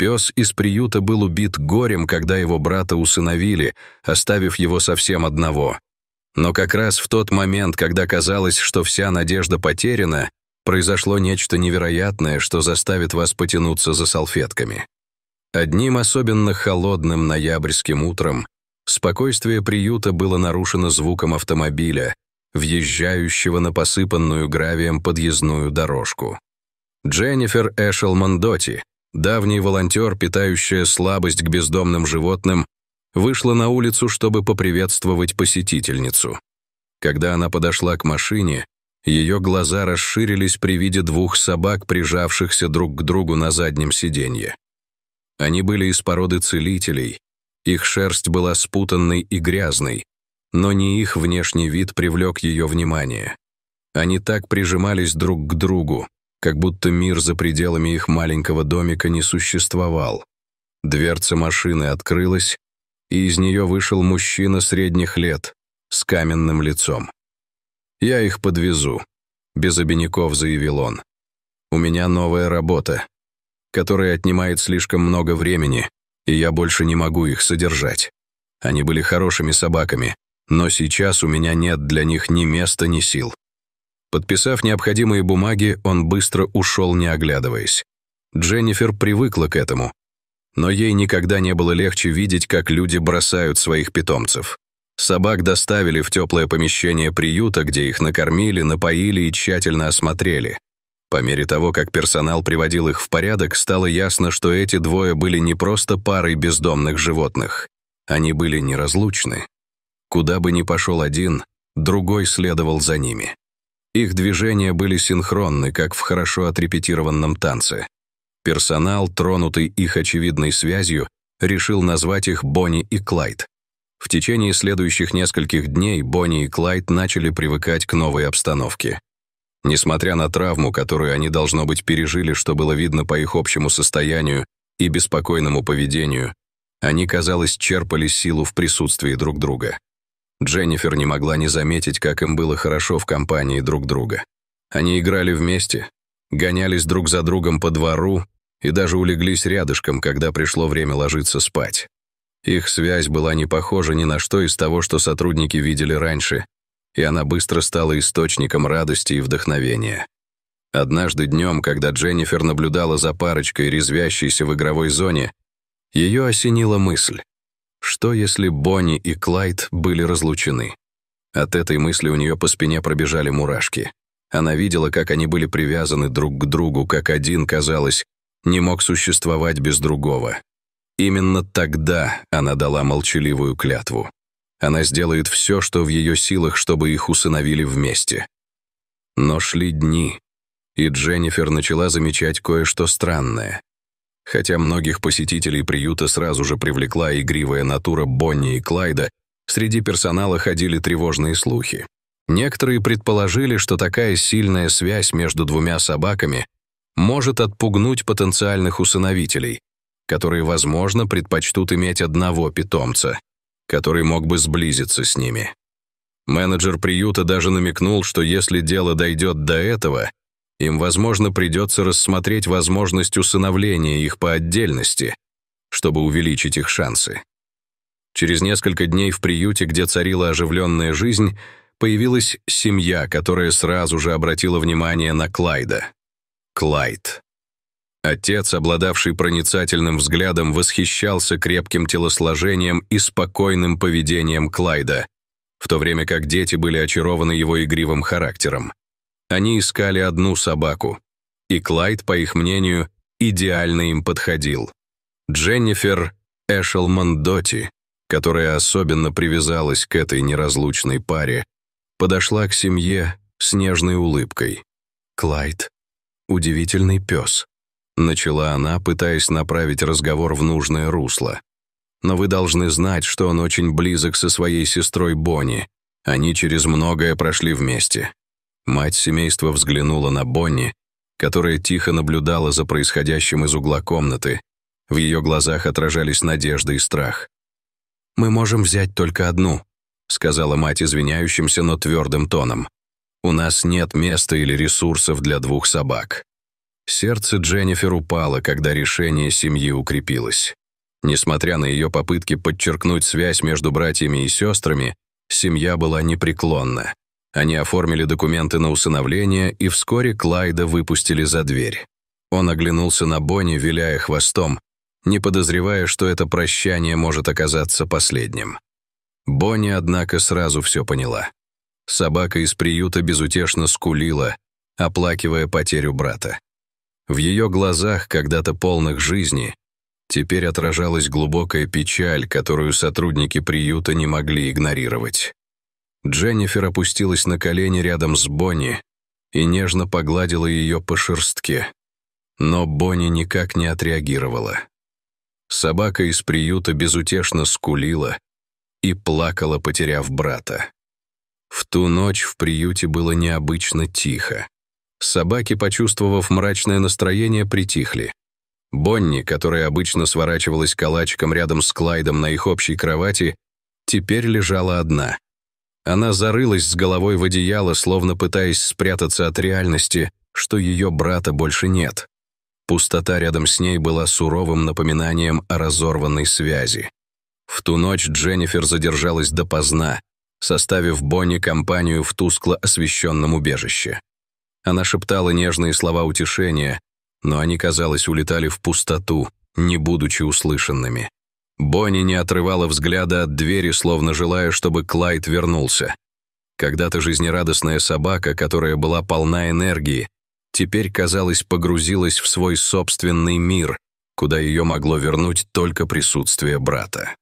Пёс из приюта был убит горем, когда его брата усыновили, оставив его совсем одного. Но как раз в тот момент, когда казалось, что вся надежда потеряна, произошло нечто невероятное, что заставит вас потянуться за салфетками. Одним особенно холодным ноябрьским утром спокойствие приюта было нарушено звуком автомобиля, въезжающего на посыпанную гравием подъездную дорожку. Дженнифер Эшел Мандоти, давний волонтер, питающая слабость к бездомным животным, вышла на улицу, чтобы поприветствовать посетительницу. Когда она подошла к машине, ее глаза расширились при виде двух собак, прижавшихся друг к другу на заднем сиденье. Они были из породы целителей, их шерсть была спутанной и грязной, но не их внешний вид привлек ее внимание. Они так прижимались друг к другу, как будто мир за пределами их маленького домика не существовал. Дверца машины открылась, и из нее вышел мужчина средних лет с каменным лицом. «Я их подвезу», — без обиняков заявил он. «У меня новая работа, которая отнимает слишком много времени, и я больше не могу их содержать. Они были хорошими собаками, но сейчас у меня нет для них ни места, ни сил. Подписав необходимые бумаги, он быстро ушел, не оглядываясь. Дженнифер привыкла к этому. Но ей никогда не было легче видеть, как люди бросают своих питомцев. Собак доставили в теплое помещение приюта, где их накормили, напоили и тщательно осмотрели. По мере того, как персонал приводил их в порядок, стало ясно, что эти двое были не просто парой бездомных животных. Они были неразлучны. Куда бы ни пошел один, другой следовал за ними. Их движения были синхронны, как в хорошо отрепетированном танце. Персонал, тронутый их очевидной связью, решил назвать их Бонни и Клайд. В течение следующих нескольких дней Бонни и Клайд начали привыкать к новой обстановке. Несмотря на травму, которую они, должно быть, пережили, что было видно по их общему состоянию и беспокойному поведению, они, казалось, черпали силу в присутствии друг друга. Дженнифер не могла не заметить, как им было хорошо в компании друг друга. Они играли вместе, гонялись друг за другом по двору и даже улеглись рядышком, когда пришло время ложиться спать. Их связь была не похожа ни на что из того, что сотрудники видели раньше, и она быстро стала источником радости и вдохновения. Однажды днем, когда Дженнифер наблюдала за парочкой, резвящейся в игровой зоне, ее осенила мысль. Что, если Бонни и Клайд были разлучены? От этой мысли у нее по спине пробежали мурашки. Она видела, как они были привязаны друг к другу, как один, казалось, не мог существовать без другого. Именно тогда она дала молчаливую клятву. Она сделает все, что в ее силах, чтобы их усыновили вместе. Но шли дни, и Дженнифер начала замечать кое-что странное. Хотя многих посетителей приюта сразу же привлекла игривая натура Бонни и Клайда, среди персонала ходили тревожные слухи. Некоторые предположили, что такая сильная связь между двумя собаками может отпугнуть потенциальных усыновителей, которые, возможно, предпочтут иметь одного питомца, который мог бы сблизиться с ними. Менеджер приюта даже намекнул, что если дело дойдет до этого, им, возможно, придется рассмотреть возможность усыновления их по отдельности, чтобы увеличить их шансы. Через несколько дней в приюте, где царила оживленная жизнь, появилась семья, которая сразу же обратила внимание на Клайда. Клайд. Отец, обладавший проницательным взглядом, восхищался крепким телосложением и спокойным поведением Клайда, в то время как дети были очарованы его игривым характером. Они искали одну собаку. И Клайд, по их мнению, идеально им подходил. Дженнифер Эшелман Доти, которая особенно привязалась к этой неразлучной паре, подошла к семье с нежной улыбкой. «Клайд, удивительный пес», — начала она, пытаясь направить разговор в нужное русло. «Но вы должны знать, что он очень близок со своей сестрой Бонни. Они через многое прошли вместе. Мать семейства взглянула на Бонни, которая тихо наблюдала за происходящим из угла комнаты. В ее глазах отражались надежда и страх. «Мы можем взять только одну», — сказала мать извиняющимся, но твердым тоном. «У нас нет места или ресурсов для двух собак». Сердце Дженнифер упало, когда решение семьи укрепилось. Несмотря на ее попытки подчеркнуть связь между братьями и сестрами, семья была непреклонна. Они оформили документы на усыновление, и вскоре Клайда выпустили за дверь. Он оглянулся на Бонни, виляя хвостом, не подозревая, что это прощание может оказаться последним. Бонни, однако, сразу все поняла. Собака из приюта безутешно скулила, оплакивая потерю брата. В ее глазах, когда-то полных жизни, теперь отражалась глубокая печаль, которую сотрудники приюта не могли игнорировать. Дженнифер опустилась на колени рядом с Бонни и нежно погладила ее по шерстке. Но Бонни никак не отреагировала. Собака из приюта безутешно скулила и плакала, потеряв брата. В ту ночь в приюте было необычно тихо. Собаки, почувствовав мрачное настроение, притихли. Бонни, которая обычно сворачивалась калачиком рядом с Клайдом на их общей кровати, теперь лежала одна — она зарылась с головой в одеяло, словно пытаясь спрятаться от реальности, что ее брата больше нет. Пустота рядом с ней была суровым напоминанием о разорванной связи. В ту ночь Дженнифер задержалась допоздна, составив Бонни компанию в тускло освещенном убежище. Она шептала нежные слова утешения, но они, казалось, улетали в пустоту, не будучи услышанными. Бонни не отрывала взгляда от двери, словно желая, чтобы Клайд вернулся. Когда-то жизнерадостная собака, которая была полна энергии, теперь, казалось, погрузилась в свой собственный мир, куда ее могло вернуть только присутствие брата.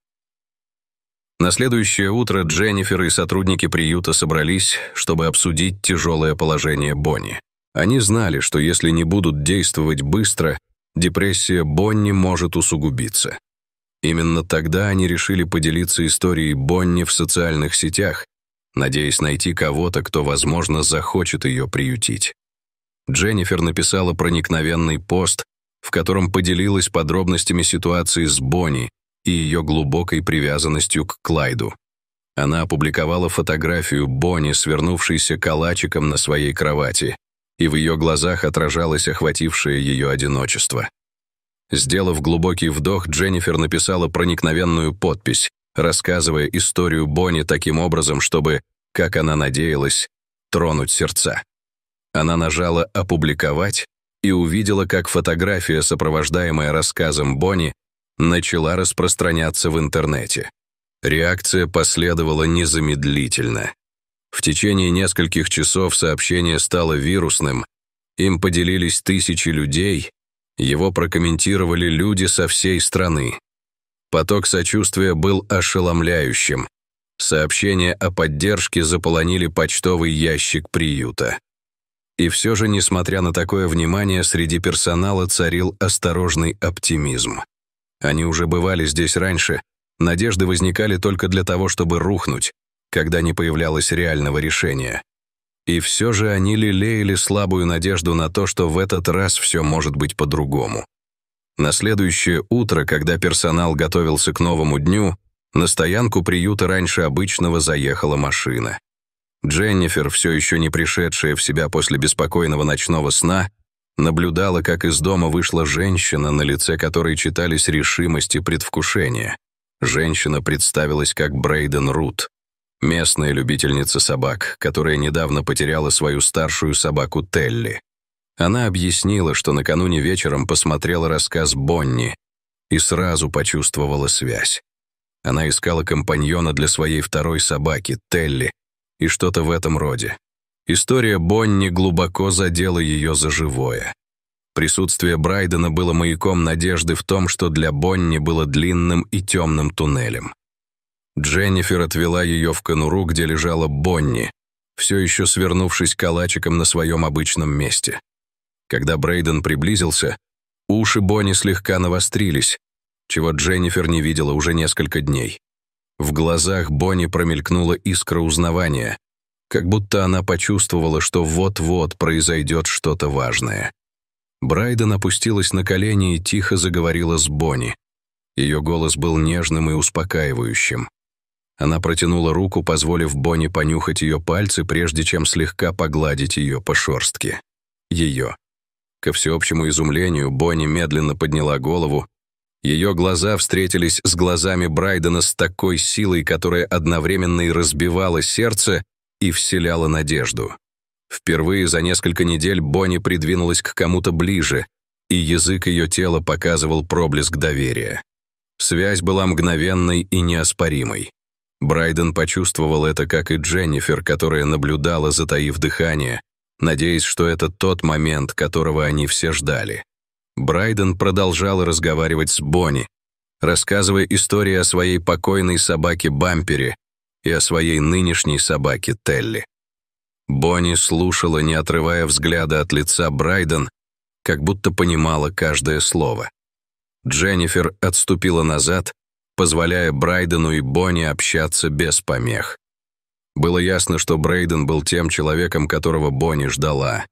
На следующее утро Дженнифер и сотрудники приюта собрались, чтобы обсудить тяжелое положение Бонни. Они знали, что если не будут действовать быстро, депрессия Бонни может усугубиться. Именно тогда они решили поделиться историей Бонни в социальных сетях, надеясь найти кого-то, кто, возможно, захочет ее приютить. Дженнифер написала проникновенный пост, в котором поделилась подробностями ситуации с Бонни и ее глубокой привязанностью к Клайду. Она опубликовала фотографию Бонни, свернувшейся калачиком на своей кровати, и в ее глазах отражалось охватившее ее одиночество. Сделав глубокий вдох, Дженнифер написала проникновенную подпись, рассказывая историю Бонни таким образом, чтобы, как она надеялась, тронуть сердца. Она нажала «Опубликовать» и увидела, как фотография, сопровождаемая рассказом Бонни, начала распространяться в интернете. Реакция последовала незамедлительно. В течение нескольких часов сообщение стало вирусным, им поделились тысячи людей, его прокомментировали люди со всей страны. Поток сочувствия был ошеломляющим. Сообщения о поддержке заполонили почтовый ящик приюта. И все же, несмотря на такое внимание, среди персонала царил осторожный оптимизм. Они уже бывали здесь раньше, надежды возникали только для того, чтобы рухнуть, когда не появлялось реального решения. И все же они лелеяли слабую надежду на то, что в этот раз все может быть по-другому. На следующее утро, когда персонал готовился к новому дню, на стоянку приюта раньше обычного заехала машина. Дженнифер, все еще не пришедшая в себя после беспокойного ночного сна, наблюдала, как из дома вышла женщина, на лице которой читались решимость и предвкушение. Женщина представилась как Брейден Рут. Местная любительница собак, которая недавно потеряла свою старшую собаку Телли. Она объяснила, что накануне вечером посмотрела рассказ Бонни и сразу почувствовала связь. Она искала компаньона для своей второй собаки, Телли, и что-то в этом роде. История Бонни глубоко задела ее за живое. Присутствие Брайдена было маяком надежды в том, что для Бонни было длинным и темным туннелем. Дженнифер отвела ее в кануру, где лежала Бонни, все еще свернувшись калачиком на своем обычном месте. Когда Брейден приблизился, уши Бонни слегка навострились, чего Дженнифер не видела уже несколько дней. В глазах Бонни промелькнула искра узнавания, как будто она почувствовала, что вот-вот произойдет что-то важное. Брайден опустилась на колени и тихо заговорила с Бонни. Ее голос был нежным и успокаивающим. Она протянула руку, позволив Бонни понюхать ее пальцы, прежде чем слегка погладить ее по шерстке. Ее. Ко всеобщему изумлению Бонни медленно подняла голову. Ее глаза встретились с глазами Брайдена с такой силой, которая одновременно и разбивала сердце, и вселяла надежду. Впервые за несколько недель Бонни придвинулась к кому-то ближе, и язык ее тела показывал проблеск доверия. Связь была мгновенной и неоспоримой. Брайден почувствовал это, как и Дженнифер, которая наблюдала, затаив дыхание, надеясь, что это тот момент, которого они все ждали. Брайден продолжал разговаривать с Бонни, рассказывая истории о своей покойной собаке Бампере и о своей нынешней собаке Телли. Бонни слушала, не отрывая взгляда от лица Брайден, как будто понимала каждое слово. Дженнифер отступила назад, позволяя Брайдену и Бонни общаться без помех. Было ясно, что Брейден был тем человеком, которого Бонни ждала.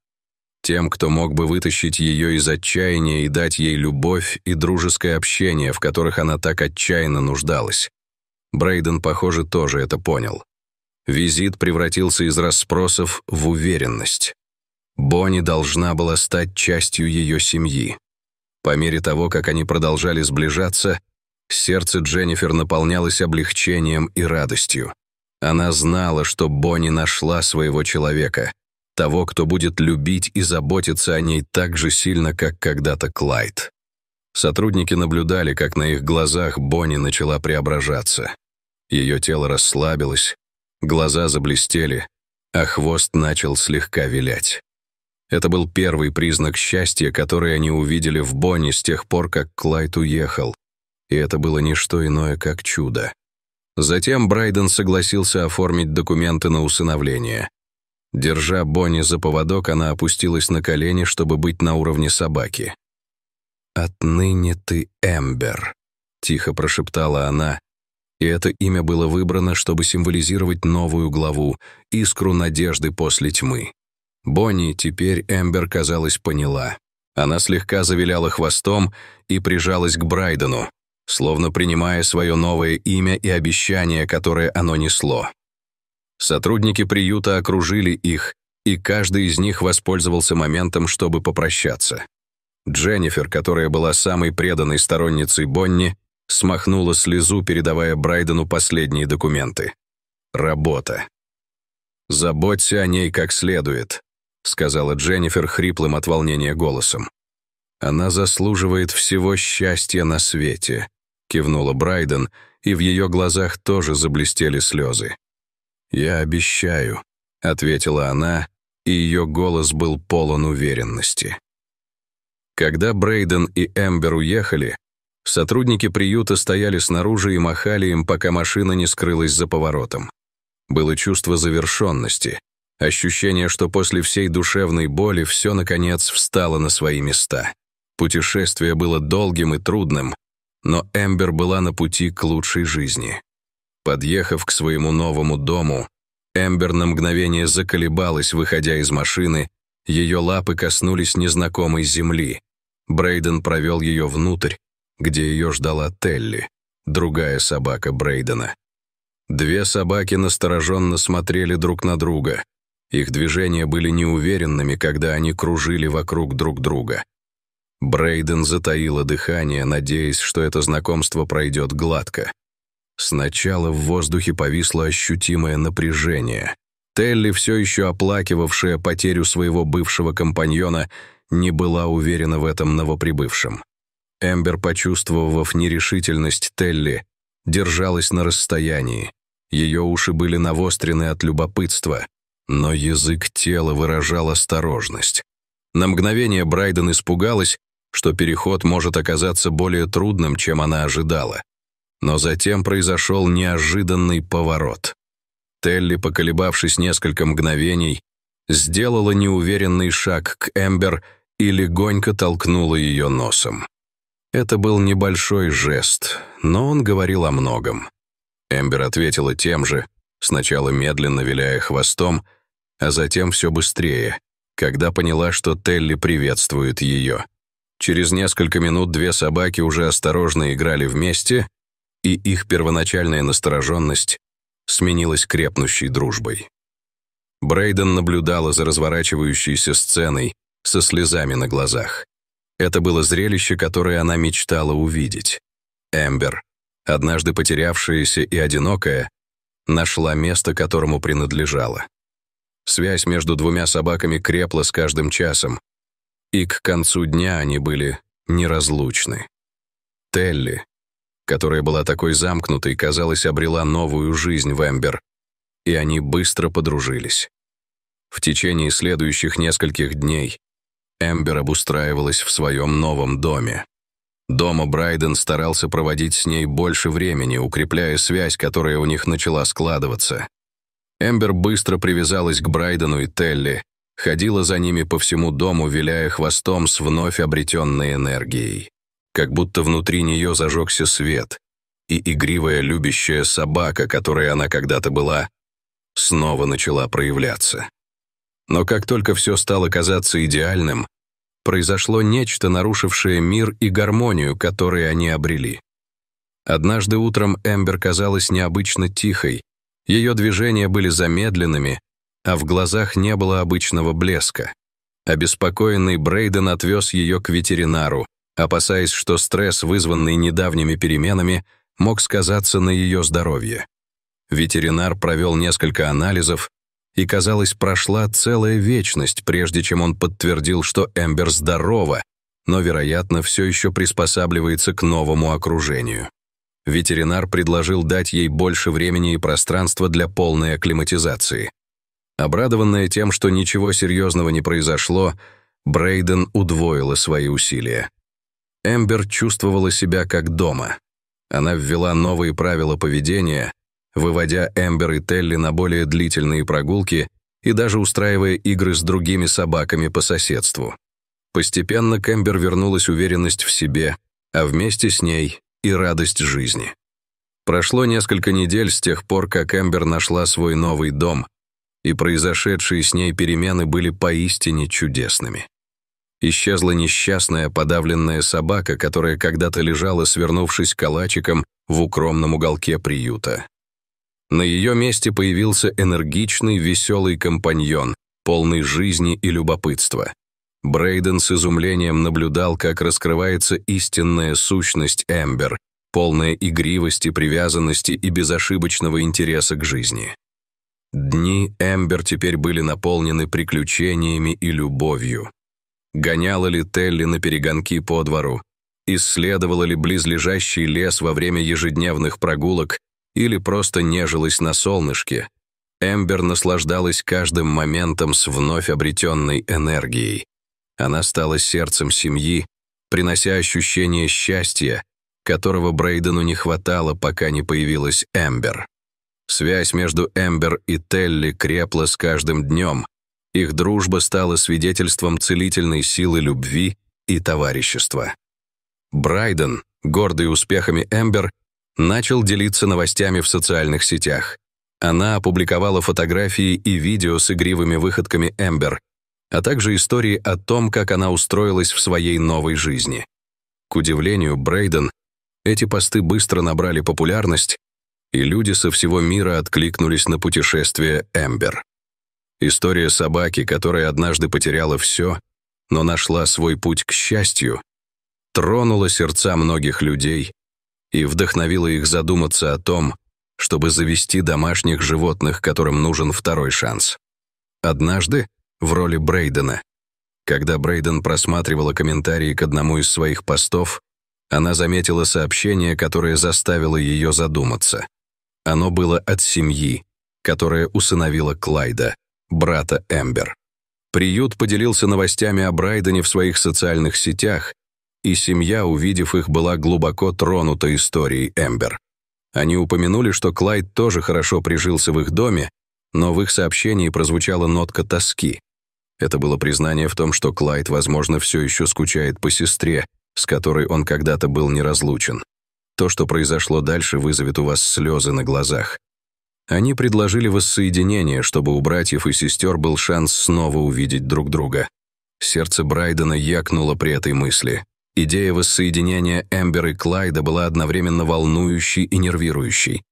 Тем, кто мог бы вытащить ее из отчаяния и дать ей любовь и дружеское общение, в которых она так отчаянно нуждалась. Брейден, похоже, тоже это понял. Визит превратился из расспросов в уверенность. Бонни должна была стать частью ее семьи. По мере того, как они продолжали сближаться, Сердце Дженнифер наполнялось облегчением и радостью. Она знала, что Бонни нашла своего человека, того, кто будет любить и заботиться о ней так же сильно, как когда-то Клайд. Сотрудники наблюдали, как на их глазах Бонни начала преображаться. Ее тело расслабилось, глаза заблестели, а хвост начал слегка вилять. Это был первый признак счастья, который они увидели в Бонни с тех пор, как Клайд уехал, и это было не что иное, как чудо. Затем Брайден согласился оформить документы на усыновление. Держа Бонни за поводок, она опустилась на колени, чтобы быть на уровне собаки. «Отныне ты Эмбер», — тихо прошептала она, и это имя было выбрано, чтобы символизировать новую главу, искру надежды после тьмы. Бонни теперь Эмбер, казалось, поняла. Она слегка завиляла хвостом и прижалась к Брайдену, словно принимая свое новое имя и обещание, которое оно несло. Сотрудники приюта окружили их, и каждый из них воспользовался моментом, чтобы попрощаться. Дженнифер, которая была самой преданной сторонницей Бонни, смахнула слезу, передавая Брайдену последние документы. Работа. «Заботься о ней как следует», — сказала Дженнифер хриплым от волнения голосом. «Она заслуживает всего счастья на свете, — кивнула Брайден, и в ее глазах тоже заблестели слезы. «Я обещаю», — ответила она, и ее голос был полон уверенности. Когда Брейден и Эмбер уехали, сотрудники приюта стояли снаружи и махали им, пока машина не скрылась за поворотом. Было чувство завершенности, ощущение, что после всей душевной боли все, наконец, встало на свои места. Путешествие было долгим и трудным, но Эмбер была на пути к лучшей жизни. Подъехав к своему новому дому, Эмбер на мгновение заколебалась, выходя из машины, ее лапы коснулись незнакомой земли. Брейден провел ее внутрь, где ее ждала Телли, другая собака Брейдена. Две собаки настороженно смотрели друг на друга. Их движения были неуверенными, когда они кружили вокруг друг друга. Брейден затаила дыхание, надеясь, что это знакомство пройдет гладко. Сначала в воздухе повисло ощутимое напряжение. Телли, все еще оплакивавшая потерю своего бывшего компаньона, не была уверена в этом новоприбывшем. Эмбер, почувствовав нерешительность Телли, держалась на расстоянии. Ее уши были навострены от любопытства, но язык тела выражал осторожность. На мгновение Брайден испугалась, что переход может оказаться более трудным, чем она ожидала. Но затем произошел неожиданный поворот. Телли, поколебавшись несколько мгновений, сделала неуверенный шаг к Эмбер и легонько толкнула ее носом. Это был небольшой жест, но он говорил о многом. Эмбер ответила тем же, сначала медленно виляя хвостом, а затем все быстрее, когда поняла, что Телли приветствует ее. Через несколько минут две собаки уже осторожно играли вместе, и их первоначальная настороженность сменилась крепнущей дружбой. Брейден наблюдала за разворачивающейся сценой со слезами на глазах. Это было зрелище, которое она мечтала увидеть. Эмбер, однажды потерявшаяся и одинокая, нашла место, которому принадлежала. Связь между двумя собаками крепла с каждым часом, и к концу дня они были неразлучны. Телли, которая была такой замкнутой, казалось, обрела новую жизнь в Эмбер, и они быстро подружились. В течение следующих нескольких дней Эмбер обустраивалась в своем новом доме. Дома Брайден старался проводить с ней больше времени, укрепляя связь, которая у них начала складываться. Эмбер быстро привязалась к Брайдену и Телли, ходила за ними по всему дому, виляя хвостом с вновь обретенной энергией. Как будто внутри нее зажегся свет, и игривая любящая собака, которой она когда-то была, снова начала проявляться. Но как только все стало казаться идеальным, произошло нечто, нарушившее мир и гармонию, которые они обрели. Однажды утром Эмбер казалась необычно тихой, ее движения были замедленными, а в глазах не было обычного блеска. Обеспокоенный Брейден отвез ее к ветеринару, опасаясь, что стресс, вызванный недавними переменами, мог сказаться на ее здоровье. Ветеринар провел несколько анализов, и, казалось, прошла целая вечность, прежде чем он подтвердил, что Эмбер здорова, но, вероятно, все еще приспосабливается к новому окружению. Ветеринар предложил дать ей больше времени и пространства для полной акклиматизации. Обрадованная тем, что ничего серьезного не произошло, Брейден удвоила свои усилия. Эмбер чувствовала себя как дома. Она ввела новые правила поведения, выводя Эмбер и Телли на более длительные прогулки и даже устраивая игры с другими собаками по соседству. Постепенно к Эмбер вернулась уверенность в себе, а вместе с ней и радость жизни. Прошло несколько недель с тех пор, как Эмбер нашла свой новый дом, и произошедшие с ней перемены были поистине чудесными. Исчезла несчастная подавленная собака, которая когда-то лежала, свернувшись калачиком в укромном уголке приюта. На ее месте появился энергичный, веселый компаньон, полный жизни и любопытства. Брейден с изумлением наблюдал, как раскрывается истинная сущность Эмбер, полная игривости, привязанности и безошибочного интереса к жизни. Дни Эмбер теперь были наполнены приключениями и любовью. Гоняла ли Телли на перегонки по двору, исследовала ли близлежащий лес во время ежедневных прогулок или просто нежилась на солнышке, Эмбер наслаждалась каждым моментом с вновь обретенной энергией. Она стала сердцем семьи, принося ощущение счастья, которого Брейдену не хватало, пока не появилась Эмбер. Связь между Эмбер и Телли крепла с каждым днем. Их дружба стала свидетельством целительной силы любви и товарищества. Брайден, гордый успехами Эмбер, начал делиться новостями в социальных сетях. Она опубликовала фотографии и видео с игривыми выходками Эмбер, а также истории о том, как она устроилась в своей новой жизни. К удивлению Брайден, эти посты быстро набрали популярность, и люди со всего мира откликнулись на путешествие Эмбер. История собаки, которая однажды потеряла все, но нашла свой путь к счастью, тронула сердца многих людей и вдохновила их задуматься о том, чтобы завести домашних животных, которым нужен второй шанс. Однажды в роли Брейдена. Когда Брейден просматривала комментарии к одному из своих постов, она заметила сообщение, которое заставило ее задуматься. Оно было от семьи, которая усыновила Клайда, брата Эмбер. Приют поделился новостями о Брайдене в своих социальных сетях, и семья, увидев их, была глубоко тронута историей Эмбер. Они упомянули, что Клайд тоже хорошо прижился в их доме, но в их сообщении прозвучала нотка тоски. Это было признание в том, что Клайд, возможно, все еще скучает по сестре, с которой он когда-то был неразлучен. То, что произошло дальше, вызовет у вас слезы на глазах. Они предложили воссоединение, чтобы у братьев и сестер был шанс снова увидеть друг друга. Сердце Брайдена якнуло при этой мысли. Идея воссоединения Эмбер и Клайда была одновременно волнующей и нервирующей.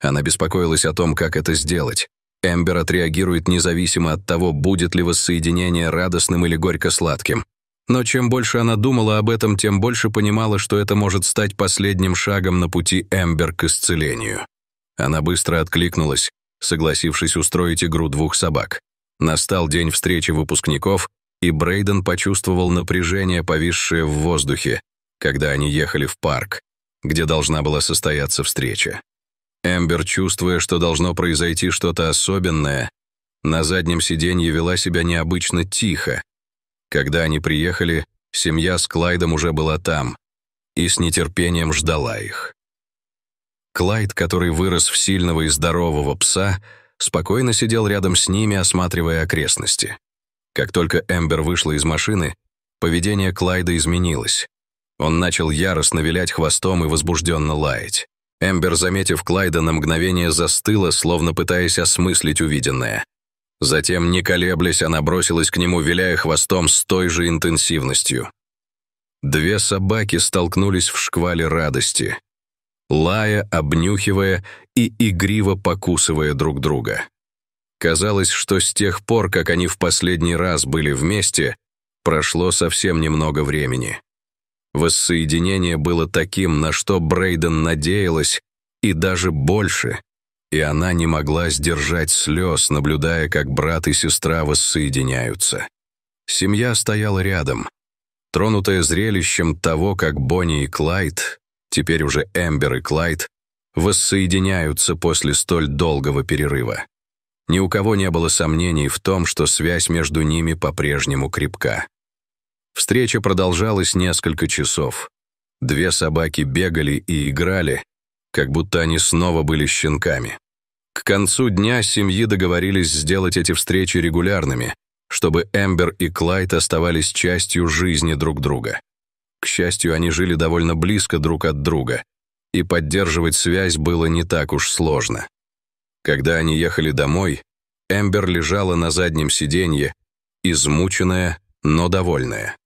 Она беспокоилась о том, как это сделать. Эмбер отреагирует независимо от того, будет ли воссоединение радостным или горько-сладким. Но чем больше она думала об этом, тем больше понимала, что это может стать последним шагом на пути Эмбер к исцелению. Она быстро откликнулась, согласившись устроить игру двух собак. Настал день встречи выпускников, и Брейден почувствовал напряжение, повисшее в воздухе, когда они ехали в парк, где должна была состояться встреча. Эмбер, чувствуя, что должно произойти что-то особенное, на заднем сиденье вела себя необычно тихо, когда они приехали, семья с Клайдом уже была там и с нетерпением ждала их. Клайд, который вырос в сильного и здорового пса, спокойно сидел рядом с ними, осматривая окрестности. Как только Эмбер вышла из машины, поведение Клайда изменилось. Он начал яростно вилять хвостом и возбужденно лаять. Эмбер, заметив Клайда, на мгновение застыла, словно пытаясь осмыслить увиденное. Затем, не колеблясь, она бросилась к нему, виляя хвостом с той же интенсивностью. Две собаки столкнулись в шквале радости, лая, обнюхивая и игриво покусывая друг друга. Казалось, что с тех пор, как они в последний раз были вместе, прошло совсем немного времени. Воссоединение было таким, на что Брейден надеялась, и даже больше — и она не могла сдержать слез, наблюдая, как брат и сестра воссоединяются. Семья стояла рядом, тронутая зрелищем того, как Бонни и Клайд, теперь уже Эмбер и Клайд, воссоединяются после столь долгого перерыва. Ни у кого не было сомнений в том, что связь между ними по-прежнему крепка. Встреча продолжалась несколько часов. Две собаки бегали и играли, как будто они снова были щенками. К концу дня семьи договорились сделать эти встречи регулярными, чтобы Эмбер и Клайд оставались частью жизни друг друга. К счастью, они жили довольно близко друг от друга, и поддерживать связь было не так уж сложно. Когда они ехали домой, Эмбер лежала на заднем сиденье, измученная, но довольная.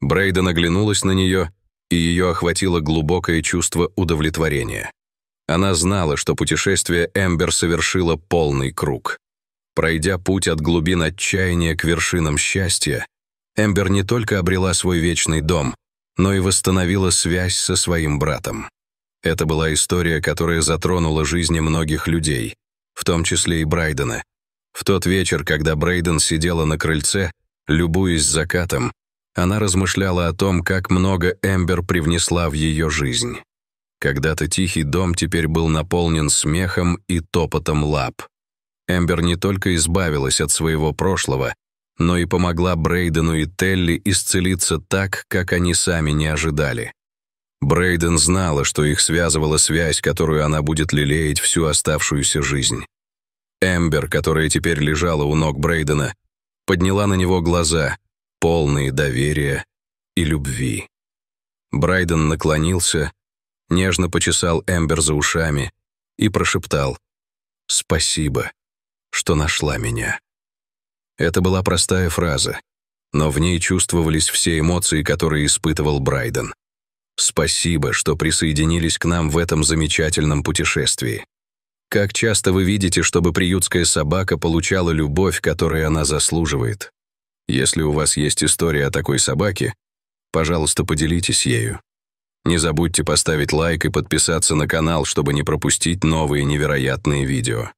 Брейда наглянулась на нее, и ее охватило глубокое чувство удовлетворения. Она знала, что путешествие Эмбер совершило полный круг. Пройдя путь от глубин отчаяния к вершинам счастья, Эмбер не только обрела свой вечный дом, но и восстановила связь со своим братом. Это была история, которая затронула жизни многих людей, в том числе и Брайдена. В тот вечер, когда Брейден сидела на крыльце, любуясь закатом, она размышляла о том, как много Эмбер привнесла в ее жизнь. Когда-то тихий дом теперь был наполнен смехом и топотом лап. Эмбер не только избавилась от своего прошлого, но и помогла Брейдену и Телли исцелиться так, как они сами не ожидали. Брейден знала, что их связывала связь, которую она будет лелеять всю оставшуюся жизнь. Эмбер, которая теперь лежала у ног Брейдена, подняла на него глаза, полные доверия и любви. Брайден наклонился, нежно почесал Эмбер за ушами и прошептал «Спасибо, что нашла меня». Это была простая фраза, но в ней чувствовались все эмоции, которые испытывал Брайден. «Спасибо, что присоединились к нам в этом замечательном путешествии. Как часто вы видите, чтобы приютская собака получала любовь, которую она заслуживает? Если у вас есть история о такой собаке, пожалуйста, поделитесь ею. Не забудьте поставить лайк и подписаться на канал, чтобы не пропустить новые невероятные видео.